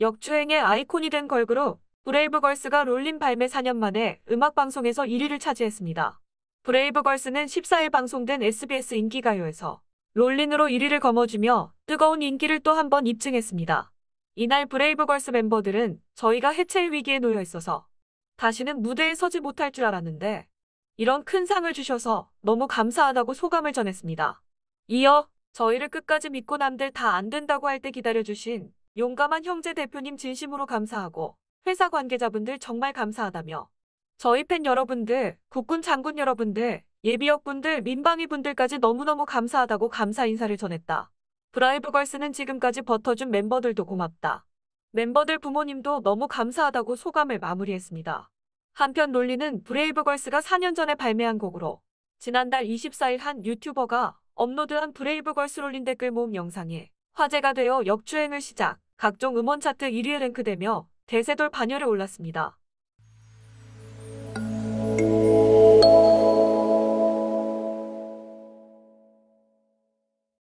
역주행의 아이콘이 된 걸그룹 브레이브걸스가 롤린 발매 4년 만에 음악방송에서 1위를 차지했습니다. 브레이브걸스는 14일 방송된 SBS 인기가요에서 롤린으로 1위를 거머쥐며 뜨거운 인기를 또 한번 입증했습니다. 이날 브레이브걸스 멤버들은 저희가 해체의 위기에 놓여 있어서 다시는 무대에 서지 못할 줄 알았는데 이런 큰 상을 주셔서 너무 감사하다고 소감을 전했습니다. 이어 저희를 끝까지 믿고 남들 다 안 된다고 할 때 기다려주신 용감한 형제 대표님 진심으로 감사하고 회사 관계자분들 정말 감사하다며 저희 팬 여러분들, 국군 장군 여러분들, 예비역분들, 민방위분들까지 너무너무 감사하다고 감사 인사를 전했다. 브라이브걸스는 지금까지 버텨준 멤버들도 고맙다. 멤버들 부모님도 너무 감사하다고 소감을 마무리했습니다. 한편 논리는 브레이브걸스가 4년 전에 발매한 곡으로 지난달 24일 한 유튜버가 업로드한 브레이브걸스 롤린 댓글 모음 영상에 화제가 되어 역주행을 시작, 각종 음원 차트 1위에 랭크되며 대세돌 반열에 올랐습니다.